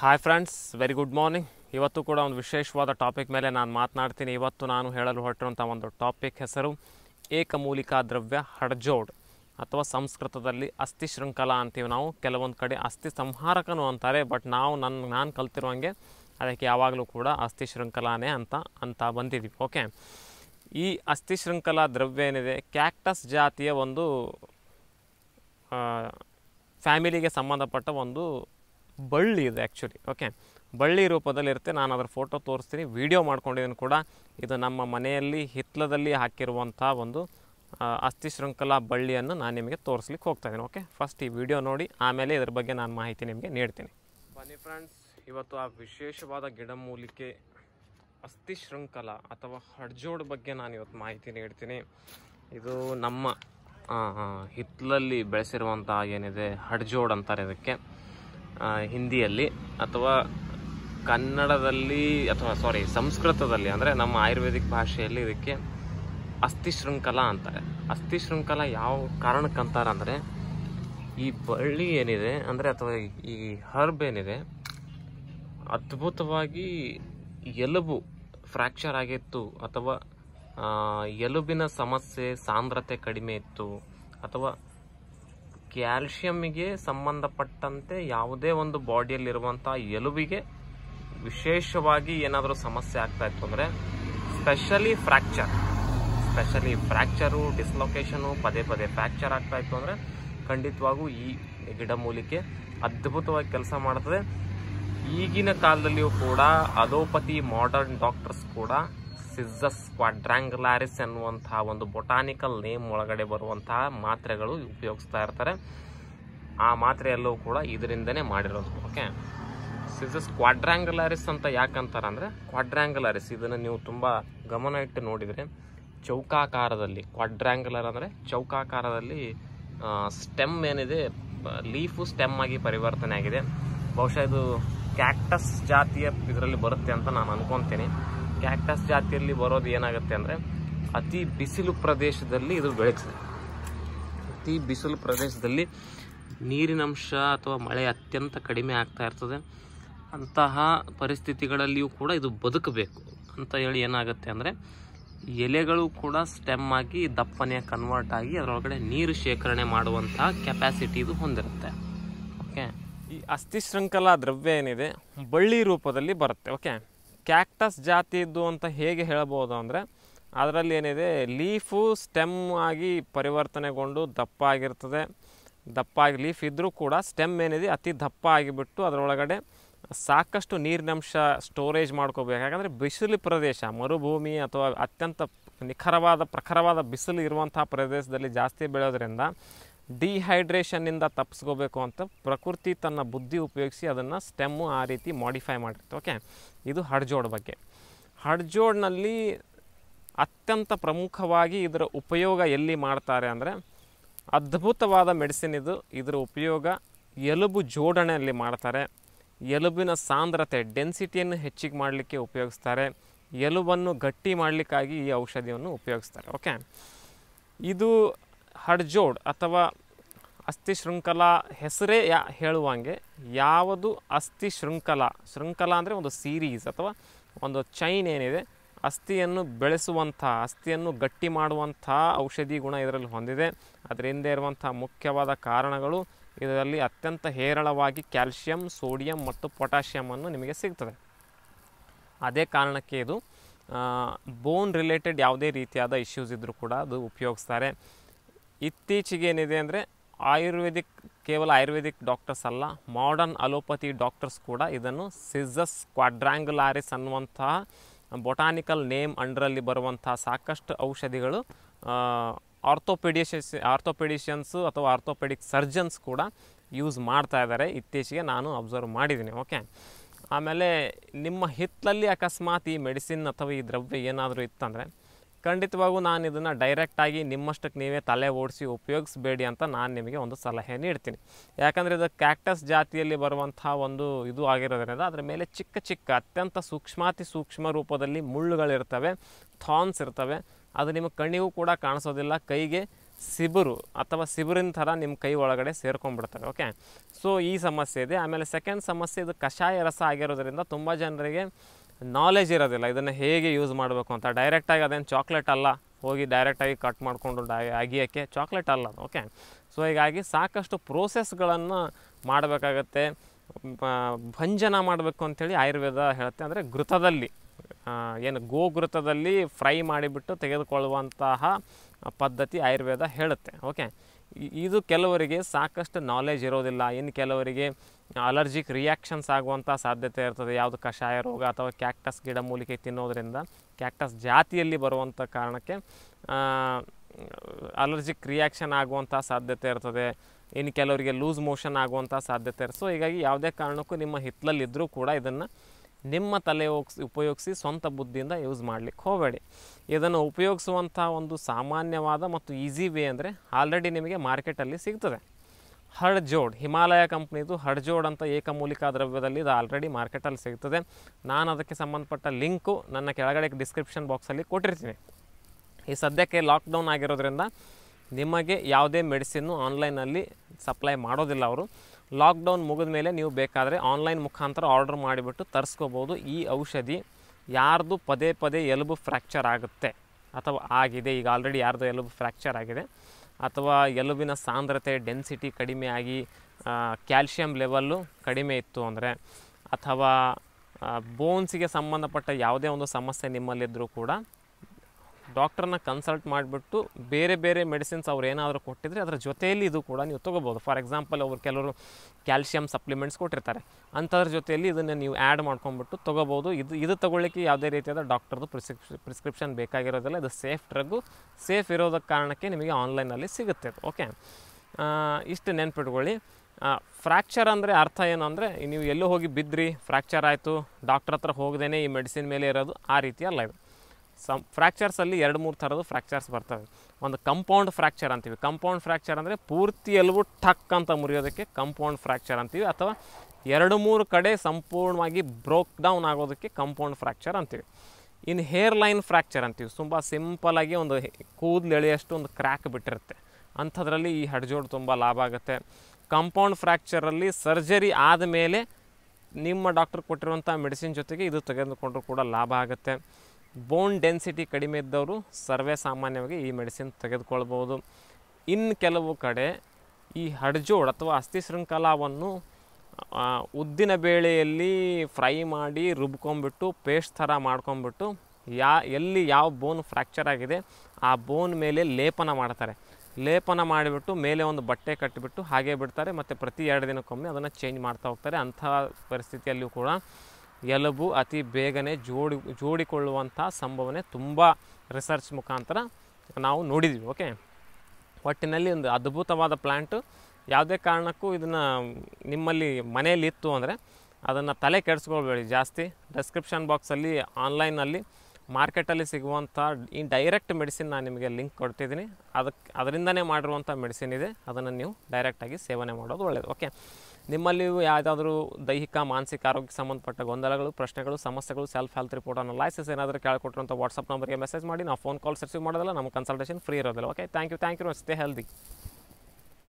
hi friends very good morning ಇವತ್ತು ಕೂಡ ಒಂದು ವಿಶೇಷವಾದ ಟಾಪಿಕ್ ಮೇಲೆ ನಾನು ಮಾತನಾಡ್ತೀನಿ ಇವತ್ತು ನಾನು ಹೇಳಲು ಹೊರಟಿರುವಂಥ ಒಂದು ಟಾಪಿಕ್ ಹೆಸರು ಏಕಮೂಲಿಕಾ ದ್ರವ್ಯ ಹಡ್ಜೋಡ್ ಅಥವಾ ಸಂಸ್ಕೃತದಲ್ಲಿ ಅಸ್ಥಿ ಶೃಂಖಲ ಅಂತೀವಿ ನಾವು ಕೆಲವೊಂದು ಕಡೆ ಅಸ್ಥಿ ಸಂಹಾರಕನು ಅಂತಾರೆ ಬಟ್ ನಾವು ನನ್ನ ನಾನು ಕಲ್ತಿರೋಂಗೆ ಅದಕ್ಕೆ ಯಾವಾಗಲೂ ಕೂಡ ಅಸ್ಥಿ ಶೃಂಖಲಾನೇ ಅಂತ ಅಂತ ಬಂದಿದ್ದೀವಿ ಓಕೆ ಈ ಅಸ್ಥಿ ಶೃಂಖಲಾ ದ್ರವ್ಯ ಏನಿದೆ ಕ್ಯಾಕ್ಟಸ್ ಜಾತಿಯ ಒಂದು ಫ್ಯಾಮಿಲಿಗೆ ಸಂಬಂಧಪಟ್ಟ ಒಂದು ಬಳ್ಳಿ ಇದೆ ಆ್ಯಕ್ಚುಲಿ ಓಕೆ ಬಳ್ಳಿ ರೂಪದಲ್ಲಿರುತ್ತೆ ನಾನು ಅದರ ಫೋಟೋ ತೋರಿಸ್ತೀನಿ ವಿಡಿಯೋ ಮಾಡ್ಕೊಂಡಿದ್ದೀನಿ ಕೂಡ ಇದು ನಮ್ಮ ಮನೆಯಲ್ಲಿ ಹಿತ್ಲದಲ್ಲಿ ಹಾಕಿರುವಂಥ ಒಂದು ಅಸ್ಥಿ ಶೃಂಖಲಾ ಬಳ್ಳಿಯನ್ನು ನಾನು ನಿಮಗೆ ತೋರಿಸ್ಲಿಕ್ಕೆ ಹೋಗ್ತಾ ಇದ್ದೀನಿ ಓಕೆ ಫಸ್ಟ್ ಈ ವಿಡಿಯೋ ನೋಡಿ ಆಮೇಲೆ ಇದ್ರ ಬಗ್ಗೆ ನಾನು ಮಾಹಿತಿ ನಿಮಗೆ ನೀಡ್ತೀನಿ ಬನ್ನಿ ಫ್ರೆಂಡ್ಸ್ ಇವತ್ತು ಆ ವಿಶೇಷವಾದ ಗಿಡಮೂಲಿಕೆ ಅಸ್ಥಿ ಶೃಂಖಲ ಅಥವಾ ಹಡ್ಜೋಡ್ ಬಗ್ಗೆ ನಾನು ಇವತ್ತು ಮಾಹಿತಿ ನೀಡ್ತೀನಿ ಇದು ನಮ್ಮ ಹಿತ್ಲಲ್ಲಿ ಬೆಳೆಸಿರುವಂಥ ಏನಿದೆ ಹಡ್ಜೋಡ್ ಅಂತಾರೆ ಇದಕ್ಕೆ ಹಿಂದಿಯಲ್ಲಿ ಅಥವಾ ಕನ್ನಡದಲ್ಲಿ ಅಥವಾ ಸಾರಿ ಸಂಸ್ಕೃತದಲ್ಲಿ ಅಂದರೆ ನಮ್ಮ ಆಯುರ್ವೇದಿಕ್ ಭಾಷೆಯಲ್ಲಿ ಇದಕ್ಕೆ ಅಸ್ಥಿಶೃಂಖಲ ಅಂತಾರೆ ಅಸ್ಥಿಶೃಂಖಲ ಯಾವ ಕಾರಣಕ್ಕೆ ಅಂತಾರೆ ಅಂದರೆ ಈ ಬಳ್ಳಿ ಏನಿದೆ ಅಂದರೆ ಅಥವಾ ಈ ಹರ್ಬ್ ಏನಿದೆ ಅದ್ಭುತವಾಗಿ ಎಲುಬು ಫ್ರ್ಯಾಕ್ಚರ್ ಆಗಿತ್ತು ಅಥವಾ ಎಲುಬಿನ ಸಮಸ್ಯೆ ಸಾಂದ್ರತೆ ಕಡಿಮೆ ಇತ್ತು ಅಥವಾ ಕ್ಯಾಲ್ಶಿಯಮ್ಗೆ ಸಂಬಂಧಪಟ್ಟಂತೆ ಯಾವುದೇ ಒಂದು ಬಾಡಿಯಲ್ಲಿರುವಂಥ ಎಲುಬಿಗೆ ವಿಶೇಷವಾಗಿ ಏನಾದರೂ ಸಮಸ್ಯೆ ಆಗ್ತಾ ಇತ್ತು ಅಂದರೆ specially fracture specially fracture dislocation ಪದೇ ಪದೇ ಫ್ರ್ಯಾಕ್ಚರ್ ಆಗ್ತಾ ಇತ್ತು ಅಂದರೆ ಖಂಡಿತವಾಗೂ ಈ ಗಿಡಮೂಲಿಕೆ ಅದ್ಭುತವಾಗಿ ಕೆಲಸ ಮಾಡ್ತದೆ ಈಗಿನ ಕಾಲದಲ್ಲಿಯೂ ಕೂಡ ಅಲೋಪತಿ ಮಾಡರ್ನ್ ಡಾಕ್ಟರ್ಸ್ ಕೂಡ ಸಿಸಸ್ ಕ್ವಾಡ್ರಾಂಗ್ಲಾರಿಸ್ ಎನ್ನುವಂತಹ ಒಂದು ಬೊಟಾನಿಕಲ್ ನೇಮ್ ಒಳಗಡೆ ಬರುವಂತಹ ಮಾತ್ರೆಗಳು ಉಪಯೋಗಿಸ್ತಾ ಇರ್ತಾರೆ ಆ ಮಾತ್ರೆಯಲ್ಲೂ ಕೂಡ ಇದರಿಂದನೇ ಮಾಡಿರೋದು ಓಕೆ ಸಿಸಸ್ ಕ್ವಾಡ್ರಾಂಗ್ಯುಲಾರಿಸ್ ಅಂತ ಯಾಕಂತಾರೆ ಅಂದರೆ ಕ್ವಾಡ್ರಾಂಗ್ಯುಲಾರಿಸ್ ಇದನ್ನು ನೀವು ತುಂಬ ಗಮನ ಇಟ್ಟು ನೋಡಿದರೆ ಚೌಕಾಕಾರದಲ್ಲಿ ಕ್ವಾಡ್ರಾಂಗ್ಯುಲರ್ ಅಂದರೆ ಚೌಕಾಕಾರದಲ್ಲಿ ಸ್ಟೆಮ್ ಏನಿದೆ ಲೀಫು ಸ್ಟೆಮ್ ಆಗಿ ಪರಿವರ್ತನೆ ಆಗಿದೆ ಬಹುಶಃ ಇದು ಕ್ಯಾಕ್ಟಸ್ ಜಾತಿಯ ಇದರಲ್ಲಿ ಬರುತ್ತೆ ಅಂತ ನಾನು ಅನ್ಕೊತೀನಿ ಕ್ಯಾಕ್ಟಸ್ ಜಾತಿಯಲ್ಲಿ ಬರೋದು ಏನಾಗುತ್ತೆ ಅಂದರೆ ಅತಿ ಬಿಸಿಲು ಪ್ರದೇಶದಲ್ಲಿ ಇದು ಬೆಳೆಸಿದೆ ಅತಿ ಬಿಸಿಲು ಪ್ರದೇಶದಲ್ಲಿ ನೀರಿನಂಶ ಅಥವಾ ಮಳೆ ಅತ್ಯಂತ ಕಡಿಮೆ ಆಗ್ತಾ ಇರ್ತದೆ ಅಂತಹ ಪರಿಸ್ಥಿತಿಗಳಲ್ಲಿಯೂ ಕೂಡ ಇದು ಬದುಕಬೇಕು ಅಂತ ಹೇಳಿ ಏನಾಗುತ್ತೆ ಅಂದರೆ ಎಲೆಗಳು ಕೂಡ ಸ್ಟೆಮ್ ಆಗಿ ದಪ್ಪನೆಯ ಕನ್ವರ್ಟ್ ಆಗಿ ಅದರೊಳಗಡೆ ನೀರು ಶೇಖರಣೆ ಮಾಡುವಂತಹ ಕೆಪ್ಯಾಸಿಟಿ ಇದು ಹೊಂದಿರುತ್ತೆ ಓಕೆ ಈ ಅಸ್ಥಿಶೃಂಖಲಾ ದ್ರವ್ಯ ಏನಿದೆ ಬಳ್ಳಿ ರೂಪದಲ್ಲಿ ಬರುತ್ತೆ ಓಕೆ ಕ್ಯಾಕ್ಟಸ್ ಇದ್ದು ಅಂತ ಹೇಗೆ ಹೇಳ್ಬೋದು ಅಂದರೆ ಅದರಲ್ಲಿ ಏನಿದೆ ಲೀಫು ಸ್ಟೆಮ್ ಆಗಿ ಪರಿವರ್ತನೆಗೊಂಡು ದಪ್ಪ ಆಗಿರ್ತದೆ ದಪ್ಪ ಆಗಿ ಲೀಫ್ ಇದ್ದರೂ ಕೂಡ ಸ್ಟೆಮ್ ಏನಿದೆ ಅತಿ ದಪ್ಪ ಆಗಿಬಿಟ್ಟು ಅದರೊಳಗಡೆ ಸಾಕಷ್ಟು ನೀರಿನಂಶ ಸ್ಟೋರೇಜ್ ಮಾಡ್ಕೋಬೇಕು ಯಾಕಂದರೆ ಬಿಸಿಲು ಪ್ರದೇಶ ಮರುಭೂಮಿ ಅಥವಾ ಅತ್ಯಂತ ನಿಖರವಾದ ಪ್ರಖರವಾದ ಬಿಸಿಲು ಇರುವಂತಹ ಪ್ರದೇಶದಲ್ಲಿ ಜಾಸ್ತಿ ಬೆಳೆಯೋದ್ರಿಂದ ಡಿಹೈಡ್ರೇಷನ್ನಿಂದ ತಪ್ಪಿಸ್ಕೋಬೇಕು ಅಂತ ಪ್ರಕೃತಿ ತನ್ನ ಬುದ್ಧಿ ಉಪಯೋಗಿಸಿ ಅದನ್ನು ಸ್ಟೆಮ್ಮು ಆ ರೀತಿ ಮಾಡಿಫೈ ಮಾಡಿರ್ತೀವಿ ಓಕೆ ಇದು ಹಡ್ಜೋಡ್ ಬಗ್ಗೆ ಹಡ್ಜೋಡ್ನಲ್ಲಿ ಅತ್ಯಂತ ಪ್ರಮುಖವಾಗಿ ಇದರ ಉಪಯೋಗ ಎಲ್ಲಿ ಮಾಡ್ತಾರೆ ಅಂದರೆ ಅದ್ಭುತವಾದ ಮೆಡಿಸಿನ್ ಇದು ಇದರ ಉಪಯೋಗ ಎಲುಬು ಜೋಡಣೆಯಲ್ಲಿ ಮಾಡ್ತಾರೆ ಎಲುಬಿನ ಸಾಂದ್ರತೆ ಡೆನ್ಸಿಟಿಯನ್ನು ಹೆಚ್ಚಿಗೆ ಮಾಡಲಿಕ್ಕೆ ಉಪಯೋಗಿಸ್ತಾರೆ ಎಲುಬನ್ನು ಗಟ್ಟಿ ಮಾಡಲಿಕ್ಕಾಗಿ ಈ ಔಷಧಿಯನ್ನು ಉಪಯೋಗಿಸ್ತಾರೆ ಓಕೆ ಇದು ಹಡ್ಜೋಡ್ ಅಥವಾ ಅಸ್ಥಿ ಶೃಂಖಲ ಹೆಸರೇ ಯಾ ಹೇಳುವಂಗೆ ಯಾವುದು ಅಸ್ಥಿ ಶೃಂಖಲ ಶೃಂಖಲ ಅಂದರೆ ಒಂದು ಸೀರೀಸ್ ಅಥವಾ ಒಂದು ಚೈನ್ ಏನಿದೆ ಅಸ್ಥಿಯನ್ನು ಬೆಳೆಸುವಂಥ ಅಸ್ಥಿಯನ್ನು ಗಟ್ಟಿ ಮಾಡುವಂಥ ಔಷಧಿ ಗುಣ ಇದರಲ್ಲಿ ಹೊಂದಿದೆ ಅದರಿಂದ ಇರುವಂಥ ಮುಖ್ಯವಾದ ಕಾರಣಗಳು ಇದರಲ್ಲಿ ಅತ್ಯಂತ ಹೇರಳವಾಗಿ ಕ್ಯಾಲ್ಶಿಯಂ ಸೋಡಿಯಂ ಮತ್ತು ಪೊಟ್ಯಾಷಿಯಮನ್ನು ನಿಮಗೆ ಸಿಗ್ತದೆ ಅದೇ ಕಾರಣಕ್ಕೆ ಇದು ಬೋನ್ ರಿಲೇಟೆಡ್ ಯಾವುದೇ ರೀತಿಯಾದ ಇಶ್ಯೂಸ್ ಇದ್ದರೂ ಕೂಡ ಅದು ಉಪಯೋಗಿಸ್ತಾರೆ ಇತ್ತೀಚೆಗೆ ಏನಿದೆ ಅಂದರೆ ಆಯುರ್ವೇದಿಕ್ ಕೇವಲ ಆಯುರ್ವೇದಿಕ್ ಡಾಕ್ಟರ್ಸ್ ಅಲ್ಲ ಮಾಡರ್ನ್ ಅಲೋಪತಿ ಡಾಕ್ಟರ್ಸ್ ಕೂಡ ಇದನ್ನು ಸಿಸಸ್ ಕ್ವಾಡ್ರ್ಯಾಂಗುಲಾರಿಸ್ ಅನ್ನುವಂತಹ ಬೊಟಾನಿಕಲ್ ನೇಮ್ ಅಂಡ್ರಲ್ಲಿ ಬರುವಂತಹ ಸಾಕಷ್ಟು ಔಷಧಿಗಳು ಆರ್ಥೋಪೆಡಿಷಿಯನ್ಸ್ ಆರ್ಥೋಪೆಡಿಷಿಯನ್ಸು ಅಥವಾ ಆರ್ಥೋಪೆಡಿಕ್ ಸರ್ಜನ್ಸ್ ಕೂಡ ಯೂಸ್ ಮಾಡ್ತಾ ಇದ್ದಾರೆ ಇತ್ತೀಚೆಗೆ ನಾನು ಅಬ್ಸರ್ವ್ ಮಾಡಿದ್ದೀನಿ ಓಕೆ ಆಮೇಲೆ ನಿಮ್ಮ ಹಿತ್ತಲಲ್ಲಿ ಅಕಸ್ಮಾತ್ ಈ ಮೆಡಿಸಿನ್ ಅಥವಾ ಈ ದ್ರವ್ಯ ಏನಾದರೂ ಇತ್ತಂದರೆ ಖಂಡಿತವಾಗೂ ನಾನು ಇದನ್ನು ಡೈರೆಕ್ಟಾಗಿ ನಿಮ್ಮಷ್ಟಕ್ಕೆ ನೀವೇ ತಲೆ ಓಡಿಸಿ ಉಪಯೋಗಿಸ್ಬೇಡಿ ಅಂತ ನಾನು ನಿಮಗೆ ಒಂದು ಸಲಹೆ ನೀಡ್ತೀನಿ ಯಾಕಂದರೆ ಇದು ಕ್ಯಾಕ್ಟಸ್ ಜಾತಿಯಲ್ಲಿ ಬರುವಂಥ ಒಂದು ಇದು ಆಗಿರೋದ್ರಿಂದ ಅದರ ಮೇಲೆ ಚಿಕ್ಕ ಚಿಕ್ಕ ಅತ್ಯಂತ ಸೂಕ್ಷ್ಮಾತಿ ಸೂಕ್ಷ್ಮ ರೂಪದಲ್ಲಿ ಮುಳ್ಳುಗಳಿರ್ತವೆ ಥಾನ್ಸ್ ಇರ್ತವೆ ಅದು ನಿಮ್ಮ ಕಣ್ಣಿಗೂ ಕೂಡ ಕಾಣಿಸೋದಿಲ್ಲ ಕೈಗೆ ಸಿಬುರು ಅಥವಾ ಸಿಬುರಿನ ಥರ ನಿಮ್ಮ ಕೈ ಒಳಗಡೆ ಸೇರ್ಕೊಂಡ್ಬಿಡ್ತವೆ ಓಕೆ ಸೊ ಈ ಸಮಸ್ಯೆ ಇದೆ ಆಮೇಲೆ ಸೆಕೆಂಡ್ ಸಮಸ್ಯೆ ಇದು ಕಷಾಯ ರಸ ಆಗಿರೋದ್ರಿಂದ ತುಂಬ ಜನರಿಗೆ ನಾಲೆಜ್ ಇರೋದಿಲ್ಲ ಇದನ್ನು ಹೇಗೆ ಯೂಸ್ ಮಾಡಬೇಕು ಅಂತ ಡೈರೆಕ್ಟಾಗಿ ಅದೇನು ಚಾಕ್ಲೇಟ್ ಅಲ್ಲ ಹೋಗಿ ಡೈರೆಕ್ಟಾಗಿ ಕಟ್ ಮಾಡಿಕೊಂಡು ಡೈ ಅಗಿಯೋಕ್ಕೆ ಚಾಕ್ಲೇಟ್ ಅಲ್ಲ ಓಕೆ ಸೊ ಹೀಗಾಗಿ ಸಾಕಷ್ಟು ಪ್ರೋಸೆಸ್ಗಳನ್ನು ಮಾಡಬೇಕಾಗತ್ತೆ ಭಂಜನ ಮಾಡಬೇಕು ಅಂಥೇಳಿ ಆಯುರ್ವೇದ ಹೇಳುತ್ತೆ ಅಂದರೆ ಘೃತದಲ್ಲಿ ಏನು ಗೋಘೃತದಲ್ಲಿ ಫ್ರೈ ಮಾಡಿಬಿಟ್ಟು ತೆಗೆದುಕೊಳ್ಳುವಂತಹ ಪದ್ಧತಿ ಆಯುರ್ವೇದ ಹೇಳುತ್ತೆ ಓಕೆ ಇದು ಕೆಲವರಿಗೆ ಸಾಕಷ್ಟು ನಾಲೆಜ್ ಇರೋದಿಲ್ಲ ಇನ್ನು ಕೆಲವರಿಗೆ ಅಲರ್ಜಿಕ್ ರಿಯಾಕ್ಷನ್ಸ್ ಆಗುವಂಥ ಸಾಧ್ಯತೆ ಇರ್ತದೆ ಯಾವುದು ಕಷಾಯ ರೋಗ ಅಥವಾ ಕ್ಯಾಕ್ಟಸ್ ಗಿಡಮೂಲಿಕೆ ತಿನ್ನೋದರಿಂದ ಕ್ಯಾಕ್ಟಸ್ ಜಾತಿಯಲ್ಲಿ ಬರುವಂಥ ಕಾರಣಕ್ಕೆ ಅಲರ್ಜಿಕ್ ರಿಯಾಕ್ಷನ್ ಆಗುವಂಥ ಸಾಧ್ಯತೆ ಇರ್ತದೆ ಇನ್ನು ಕೆಲವರಿಗೆ ಲೂಸ್ ಮೋಷನ್ ಆಗುವಂಥ ಸಾಧ್ಯತೆ ಇರ್ತದೆ ಸೊ ಹೀಗಾಗಿ ಯಾವುದೇ ಕಾರಣಕ್ಕೂ ನಿಮ್ಮ ಹಿತ್ತಲಲ್ಲಿದ್ದರೂ ಕೂಡ ಇದನ್ನು ನಿಮ್ಮ ತಲೆ ಉಪಯೋಗಿಸಿ ಸ್ವಂತ ಬುದ್ಧಿಯಿಂದ ಯೂಸ್ ಮಾಡಲಿಕ್ಕೆ ಹೋಗಬೇಡಿ ಇದನ್ನು ಉಪಯೋಗಿಸುವಂಥ ಒಂದು ಸಾಮಾನ್ಯವಾದ ಮತ್ತು ಈಸಿ ವೇ ಅಂದರೆ ಆಲ್ರೆಡಿ ನಿಮಗೆ ಮಾರ್ಕೆಟಲ್ಲಿ ಸಿಗ್ತದೆ ಹಡ್ಜೋಡ್ ಹಿಮಾಲಯ ಕಂಪ್ನಿದು ಹಡ್ಜೋಡ್ ಅಂತ ಏಕಮೂಲಿಕಾ ದ್ರವ್ಯದಲ್ಲಿ ಇದು ಆಲ್ರೆಡಿ ಮಾರ್ಕೆಟಲ್ಲಿ ಸಿಗ್ತದೆ ನಾನು ಅದಕ್ಕೆ ಸಂಬಂಧಪಟ್ಟ ಲಿಂಕು ನನ್ನ ಕೆಳಗಡೆ ಡಿಸ್ಕ್ರಿಪ್ಷನ್ ಬಾಕ್ಸಲ್ಲಿ ಕೊಟ್ಟಿರ್ತೀನಿ ಈ ಸದ್ಯಕ್ಕೆ ಲಾಕ್ಡೌನ್ ಆಗಿರೋದ್ರಿಂದ ನಿಮಗೆ ಯಾವುದೇ ಮೆಡಿಸಿನ್ನು ಆನ್ಲೈನಲ್ಲಿ ಸಪ್ಲೈ ಮಾಡೋದಿಲ್ಲ ಅವರು ಲಾಕ್ಡೌನ್ ಮುಗಿದ ಮೇಲೆ ನೀವು ಬೇಕಾದರೆ ಆನ್ಲೈನ್ ಮುಖಾಂತರ ಆರ್ಡರ್ ಮಾಡಿಬಿಟ್ಟು ತರಿಸ್ಕೋಬೋದು ಈ ಔಷಧಿ ಯಾರ್ದು ಪದೇ ಪದೇ ಎಲುಬು ಫ್ರ್ಯಾಕ್ಚರ್ ಆಗುತ್ತೆ ಅಥವಾ ಆಗಿದೆ ಈಗ ಆಲ್ರೆಡಿ ಯಾರ್ದು ಎಲುಬು ಫ್ರ್ಯಾಕ್ಚರ್ ಆಗಿದೆ ಅಥವಾ ಎಲುಬಿನ ಸಾಂದ್ರತೆ ಡೆನ್ಸಿಟಿ ಕಡಿಮೆ ಆಗಿ ಕ್ಯಾಲ್ಶಿಯಂ ಲೆವೆಲ್ಲು ಕಡಿಮೆ ಇತ್ತು ಅಂದರೆ ಅಥವಾ ಬೋನ್ಸಿಗೆ ಸಂಬಂಧಪಟ್ಟ ಯಾವುದೇ ಒಂದು ಸಮಸ್ಯೆ ನಿಮ್ಮಲ್ಲಿದ್ದರೂ ಕೂಡ ಡಾಕ್ಟರ್ನ ಕನ್ಸಲ್ಟ್ ಮಾಡಿಬಿಟ್ಟು ಬೇರೆ ಬೇರೆ ಮೆಡಿಸಿನ್ಸ್ ಅವ್ರು ಏನಾದರೂ ಕೊಟ್ಟಿದ್ರೆ ಅದರ ಜೊತೆಯಲ್ಲಿ ಇದು ಕೂಡ ನೀವು ತೊಗೋಬೋದು ಫಾರ್ ಎಕ್ಸಾಂಪಲ್ ಅವರು ಕೆಲವರು ಕ್ಯಾಲ್ಶಿಯಮ್ ಸಪ್ಲಿಮೆಂಟ್ಸ್ ಕೊಟ್ಟಿರ್ತಾರೆ ಅಂಥದ್ರ ಜೊತೆಯಲ್ಲಿ ಇದನ್ನು ನೀವು ಆ್ಯಡ್ ಮಾಡ್ಕೊಂಡ್ಬಿಟ್ಟು ತೊಗೋಬೋದು ಇದು ಇದು ತೊಗೊಳ್ಳಿಕ್ಕೆ ಯಾವುದೇ ರೀತಿಯಾದ ಡಾಕ್ಟರ್ದು ಪ್ರಿಸ್ಕ್ರಿಪ್ ಪ್ರಿಸ್ಕ್ರಿಪ್ಷನ್ ಬೇಕಾಗಿರೋದಿಲ್ಲ ಇದು ಸೇಫ್ ಡ್ರಗ್ಗು ಸೇಫ್ ಇರೋದಕ್ಕೆ ಕಾರಣಕ್ಕೆ ನಿಮಗೆ ಆನ್ಲೈನಲ್ಲಿ ಸಿಗುತ್ತೆ ಓಕೆ ಇಷ್ಟು ನೆನ್ಪಿಟ್ಕೊಳ್ಳಿ ಫ್ರ್ಯಾಕ್ಚರ್ ಅಂದರೆ ಅರ್ಥ ಏನು ಅಂದರೆ ನೀವು ಎಲ್ಲೂ ಹೋಗಿ ಬಿದ್ದಿರಿ ಫ್ರ್ಯಾಕ್ಚರ್ ಆಯಿತು ಡಾಕ್ಟರ್ ಹತ್ರ ಹೋಗದೇ ಈ ಮೆಡಿಸಿನ್ ಮೇಲೆ ಇರೋದು ಆ ರೀತಿ ಅಲ್ಲ ಇದು ಸಮ್ ಫ್ರ್ಯಾಕ್ಚರ್ಸಲ್ಲಿ ಎರಡು ಮೂರು ಥರದ ಫ್ರ್ಯಾಕ್ಚರ್ಸ್ ಬರ್ತವೆ ಒಂದು ಕಂಪೌಂಡ್ ಫ್ರ್ಯಾಕ್ಚರ್ ಅಂತೀವಿ ಕಂಪೌಂಡ್ ಫ್ರ್ಯಾಕ್ಚರ್ ಅಂದರೆ ಪೂರ್ತಿ ಎಲ್ಲವೂ ಠಕ್ ಅಂತ ಮುರಿಯೋದಕ್ಕೆ ಕಂಪೌಂಡ್ ಫ್ರ್ಯಾಕ್ಚರ್ ಅಂತೀವಿ ಅಥವಾ ಎರಡು ಮೂರು ಕಡೆ ಸಂಪೂರ್ಣವಾಗಿ ಬ್ರೋಕ್ ಡೌನ್ ಆಗೋದಕ್ಕೆ ಕಂಪೌಂಡ್ ಫ್ರ್ಯಾಕ್ಚರ್ ಅಂತೀವಿ ಇನ್ನು ಹೇರ್ ಲೈನ್ ಫ್ರ್ಯಾಕ್ಚರ್ ಅಂತೀವಿ ತುಂಬ ಸಿಂಪಲಾಗಿ ಒಂದು ಕೂದಲು ಎಳೆಯಷ್ಟು ಒಂದು ಕ್ರ್ಯಾಕ್ ಬಿಟ್ಟಿರುತ್ತೆ ಅಂಥದ್ರಲ್ಲಿ ಈ ಹಡ್ಜೋಡು ತುಂಬ ಲಾಭ ಆಗುತ್ತೆ ಕಂಪೌಂಡ್ ಫ್ರ್ಯಾಕ್ಚರಲ್ಲಿ ಸರ್ಜರಿ ಆದಮೇಲೆ ನಿಮ್ಮ ಡಾಕ್ಟರ್ ಕೊಟ್ಟಿರುವಂಥ ಮೆಡಿಸಿನ್ ಜೊತೆಗೆ ಇದು ತೆಗೆದುಕೊಂಡ್ರೂ ಕೂಡ ಲಾಭ ಆಗುತ್ತೆ ಬೋನ್ ಡೆನ್ಸಿಟಿ ಕಡಿಮೆ ಇದ್ದವರು ಸರ್ವೇ ಸಾಮಾನ್ಯವಾಗಿ ಈ ಮೆಡಿಸಿನ್ ತೆಗೆದುಕೊಳ್ಬೋದು ಇನ್ನು ಕೆಲವು ಕಡೆ ಈ ಹಡ್ಜೋಡ್ ಅಥವಾ ಅಸ್ಥಿ ಶೃಂಖಲಾವನ್ನು ಉದ್ದಿನ ಬೇಳೆಯಲ್ಲಿ ಫ್ರೈ ಮಾಡಿ ರುಬ್ಕೊಂಬಿಟ್ಟು ಪೇಸ್ಟ್ ಥರ ಮಾಡ್ಕೊಂಬಿಟ್ಟು ಯಾ ಎಲ್ಲಿ ಯಾವ ಬೋನ್ ಫ್ರ್ಯಾಕ್ಚರ್ ಆಗಿದೆ ಆ ಬೋನ್ ಮೇಲೆ ಲೇಪನ ಮಾಡ್ತಾರೆ ಲೇಪನ ಮಾಡಿಬಿಟ್ಟು ಮೇಲೆ ಒಂದು ಬಟ್ಟೆ ಕಟ್ಟಿಬಿಟ್ಟು ಹಾಗೆ ಬಿಡ್ತಾರೆ ಮತ್ತು ಪ್ರತಿ ಎರಡು ದಿನಕ್ಕೊಮ್ಮೆ ಅದನ್ನು ಚೇಂಜ್ ಮಾಡ್ತಾ ಹೋಗ್ತಾರೆ ಅಂಥ ಪರಿಸ್ಥಿತಿಯಲ್ಲಿಯೂ ಕೂಡ ಎಲುಬು ಅತಿ ಬೇಗನೆ ಜೋಡಿ ಜೋಡಿಕೊಳ್ಳುವಂಥ ಸಂಭವನೆ ತುಂಬ ರಿಸರ್ಚ್ ಮುಖಾಂತರ ನಾವು ನೋಡಿದ್ವಿ ಓಕೆ ಒಟ್ಟಿನಲ್ಲಿ ಒಂದು ಅದ್ಭುತವಾದ ಪ್ಲ್ಯಾಂಟು ಯಾವುದೇ ಕಾರಣಕ್ಕೂ ಇದನ್ನು ನಿಮ್ಮಲ್ಲಿ ಮನೆಯಲ್ಲಿ ಇತ್ತು ಅಂದರೆ ಅದನ್ನು ತಲೆ ಕೆಡಿಸ್ಕೊಳ್ಬೇಡಿ ಜಾಸ್ತಿ ಡಿಸ್ಕ್ರಿಪ್ಷನ್ ಬಾಕ್ಸಲ್ಲಿ ಆನ್ಲೈನಲ್ಲಿ ಮಾರ್ಕೆಟಲ್ಲಿ ಸಿಗುವಂಥ ಈ ಡೈರೆಕ್ಟ್ ಮೆಡಿಸಿನ್ ನಾನು ನಿಮಗೆ ಲಿಂಕ್ ಕೊಡ್ತಿದ್ದೀನಿ ಅದಕ್ಕೆ ಅದರಿಂದನೇ ಮಾಡಿರುವಂಥ ಮೆಡಿಸಿನ್ ಇದೆ ಅದನ್ನು ನೀವು ಡೈರೆಕ್ಟಾಗಿ ಸೇವನೆ ಮಾಡೋದು ಒಳ್ಳೆಯದು ಓಕೆ ನಿಮ್ಮಲ್ಲಿ ಯಾವುದಾದ್ರೂ ದೈಹಿಕ ಮಾನಸಿಕ ಆರೋಗ್ಯಕ್ಕೆ ಸಂಬಂಧಪಟ್ಟ ಗೊಂದಲಗಳು ಪ್ರಶ್ನೆಗಳು ಸಮಸ್ಯೆಗಳು ಸೆಲ್ಫ್ ಹೆಲ್ತ್ ರಿಪೋರ್ಟ್ ಅನ್ನೋ ಲೈಸೆನ್ಸ್ ಏನಾದರೂ ಕೇಳ್ಕೊಟ್ಟಿರುವಂಥ ವಾಟ್ಸಪ್ ನಂಬರ್ಗೆ ಮೆಸೇಜ್ ಮಾಡಿ ನಾವು ಫೋನ್ ಕಾಲ್ಸ್ ರಿಸೀವ್ ಮಾಡೋದಲ್ಲ ನಮ್ಮ ಕನ್ಸಲ್ಟೇಷನ್ ಫ್ರೀ ಇರೋದಿಲ್ಲ okay thank you thank you stay healthy